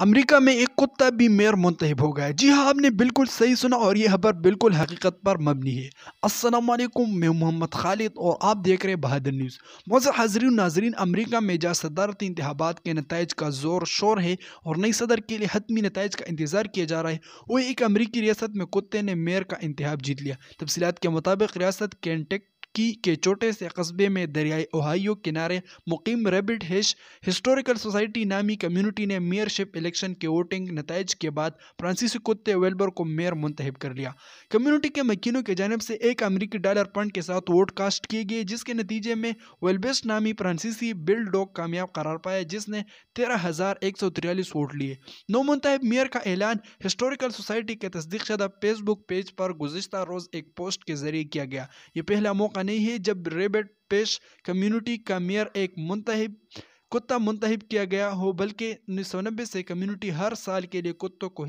America में एक कुत्ता भी मेयर मुंतब हो गया जी हाँ आपने बिल्कुल सही सुना और यह खबर बिल्कुल हकीकत पर मबनी है अस्सलाम वालेकुम मैं मोहम्मद खालिद और आप देख रहे हैं बहादुर न्यूज़ मोज़ हाजरीन नाजरीन अमेरिका में जहाँ सदारती इंतबात के नतज का ज़ोर शोर है और नई सदर के लिए हतमी नतज का इंतज़ार किया जा रहा है वही एक अमरीकी रियासत में कुत्ते ने मेयर का इंतहा जीत लिया तफसीत के मुताबिक रियासत कैंटेक की के छोटे से कस्बे में दरियाई ओहाइयो किनारे मुकीम रेबिट हिश हिस्टोरिकल सोसाइटी नामी कम्युनिटी ने मेयरशिप इलेक्शन के वोटिंग नतज के बाद फ्रांसिस कुत्ते वेल्बर को मेयर मुंतब कर लिया कम्युनिटी के मकीनों की जानब से एक अमरीकी डॉलर फंड के साथ वोट कास्ट किए गए जिसके नतीजे में वेलबेस्ट नामी फ्रांसीसी बिल डॉग कामयाब करार पाया जिसने तेरह हज़ार एक सौ तिरालीस वोट लिए नो मुंतब मेयर का ऐलान हिस्टोरिकल सोसाइटी के तस्दीक शदा फेसबुक पेज पर गुजशत रोज़ एक पोस्ट के जरिए किया गया ये पहला मौका नहीं है जब रेबेट पेश कम्युनिटी का मेयर एक मुंतब कुत्ता मुंतब किया गया हो बल्कि उन्नीस से कम्युनिटी हर साल के लिए कुत्तों को